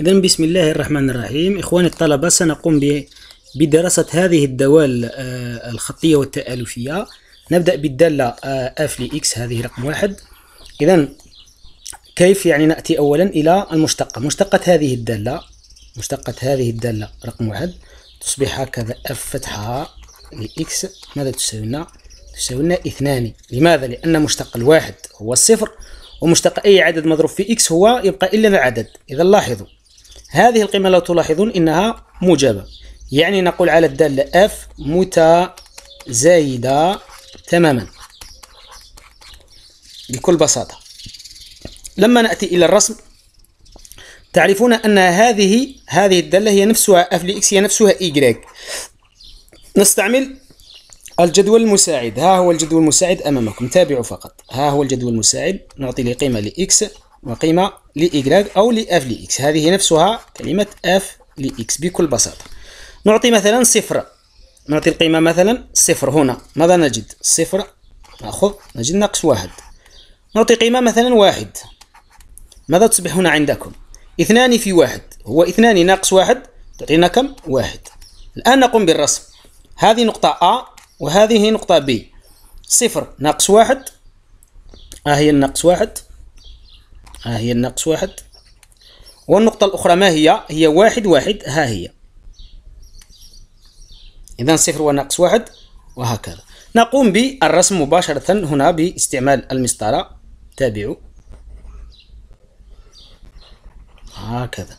إذا بسم الله الرحمن الرحيم إخواني الطلبة سنقوم بدراسة هذه الدوال آه، الخطية والتآلفية نبدأ بالدالة اف آه، لإكس هذه رقم واحد إذا كيف يعني نأتي أولا إلى المشتقة مشتقة هذه الدالة مشتقة هذه الدالة رقم واحد تصبح هكذا اف فتحة لإكس ماذا تساوي لنا؟ تساوي لنا اثنان لماذا؟ لأن مشتق الواحد هو الصفر ومشتق أي عدد مضروب في إكس هو يبقى إلا العدد إذا لاحظوا هذه القيمة لو تلاحظون إنها موجبة يعني نقول على الدالة F متزايدة تماما بكل بساطة لما نأتي إلى الرسم تعرفون أن هذه هذه الدالة هي نفسها F لإكس هي نفسها Y نستعمل الجدول المساعد ها هو الجدول المساعد أمامكم تابعوا فقط ها هو الجدول المساعد نعطي لقيمة قيمة لإكس وقيمة لإيكغ أو لإف لإكس هذه نفسها كلمة إف لإكس بكل بساطة نعطي مثلا صفر نعطي القيمة مثلا صفر هنا ماذا نجد صفر نأخذ نجد ناقص واحد نعطي قيمة مثلا واحد ماذا تصبح هنا عندكم اثنان في واحد هو اثنان ناقص واحد تعطينا كم واحد الآن نقوم بالرسم هذه نقطة أ وهذه نقطة ب صفر ناقص واحد ها آه، هي الناقص واحد ها هي الناقص واحد والنقطة الأخرى ما هي هي واحد واحد ها هي إذا صفر وناقص واحد وهكذا نقوم بالرسم مباشرة هنا باستعمال المسطرة تابعوا هكذا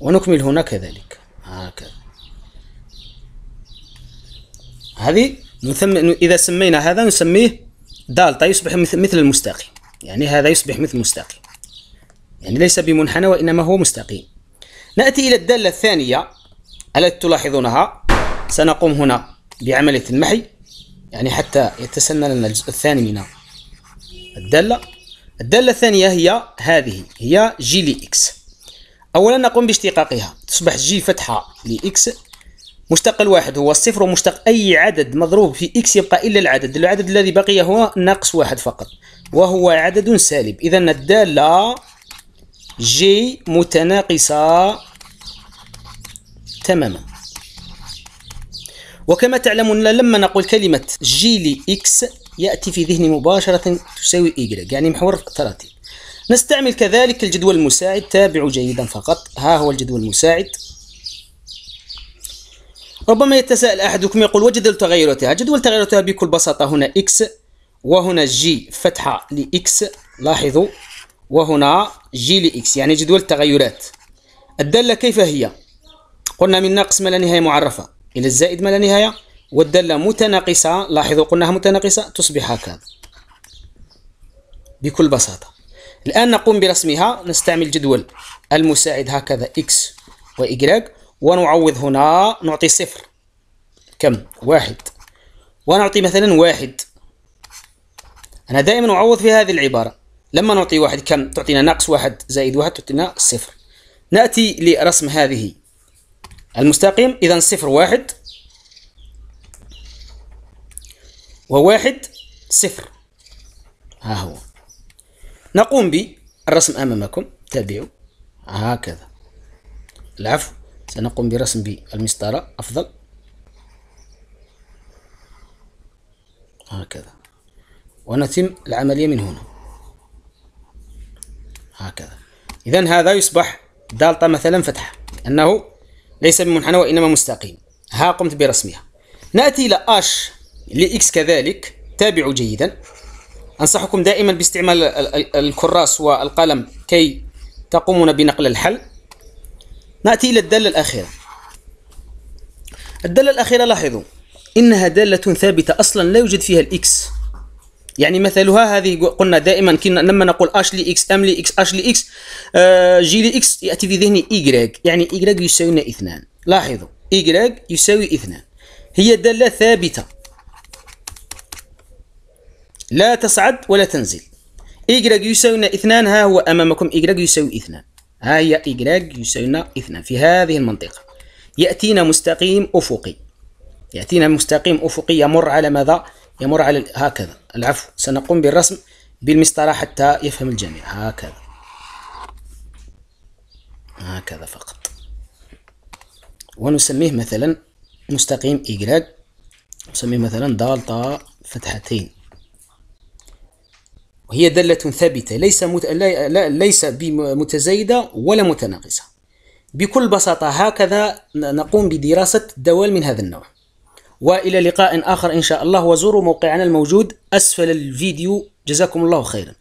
ونكمل هنا كذلك هكذا هذه نثم... إذا سمينا هذا نسميه دالتا يصبح مثل المستقيم يعني هذا يصبح مثل مستقيم يعني ليس بمنحنى وإنما هو مستقيم نأتي إلى الدالة الثانية التي تلاحظونها سنقوم هنا بعملية المحي يعني حتى يتسنى لنا الجزء الثاني من الدالة الدالة الثانية هي هذه هي جي لإكس أولا نقوم باشتقاقها تصبح جي فتحة لإكس مشتق الواحد هو الصفر ومشتق أي عدد مضروب في إكس يبقى إلا العدد العدد الذي بقي هو ناقص واحد فقط وهو عدد سالب إذا الدالة جي متناقصة تماما وكما تعلمون لما نقول كلمة جي لي إكس يأتي في ذهني مباشرة تساوي إيجريك يعني محور التراتيب نستعمل كذلك الجدول المساعد تابعوا جيدا فقط ها هو الجدول المساعد ربما يتساءل أحدكم يقول وجدول تغيرتها جدول تغيرتها بكل بساطة هنا إكس وهنا جي فتحة لإكس لاحظوا وهنا جي لإكس يعني جدول التغيرات الدالة كيف هي؟ قلنا من ناقص ما لا نهاية معرفة إلى الزائد ما لا نهاية والدالة متناقصة لاحظوا قلناها متناقصة تصبح هكذا بكل بساطة الآن نقوم برسمها نستعمل جدول المساعد هكذا إكس وإكراك ونعوض هنا نعطي صفر كم واحد ونعطي مثلا واحد أنا دائما أعوض في هذه العبارة لما نعطي واحد كم تعطينا ناقص واحد زائد واحد تعطينا صفر نأتي لرسم هذه المستقيم إذا صفر واحد وواحد صفر ها هو نقوم بالرسم أمامكم تابعوا هكذا العفو سنقوم برسم بالمسطرة أفضل هكذا ونتم العملية من هنا هكذا إذا هذا يصبح دالطة مثلا فتحة أنه ليس بمنحنى وإنما مستقيم ها قمت برسمها نأتي إلى أش لإكس كذلك تابعوا جيدا أنصحكم دائما باستعمال الكراس والقلم كي تقومون بنقل الحل نأتي إلى الدالة الأخيرة الدالة الأخيرة لاحظوا إنها دالة ثابتة أصلا لا يوجد فيها الإكس يعني مثلها هذه قلنا دائما كنا لما نقول اش لي اكس ام لي اكس اش لي اكس جي لي اكس ياتي في ذهني ايغريك يعني ايغريك يساوي لنا اثنان لاحظوا ايغريك يساوي اثنان هي داله ثابته لا تصعد ولا تنزل ايغريك يساوي لنا اثنان ها هو امامكم ايغريك يساوي اثنان ها هي إجلاج يساوي اثنان في هذه المنطقة يأتينا مستقيم أفقي يأتينا مستقيم أفقي يمر على ماذا؟ يمر على هكذا العفو سنقوم بالرسم بالمسطرة حتى يفهم الجميع هكذا هكذا فقط ونسميه مثلا مستقيم إجلاج نسميه مثلا دالتا فتحتين وهي دالة ثابتة ليس مت... لا... ليس متزايدة ولا متناقصة بكل بساطة هكذا نقوم بدراسة الدوال من هذا النوع وإلى لقاء آخر إن شاء الله وزوروا موقعنا الموجود أسفل الفيديو جزاكم الله خيرا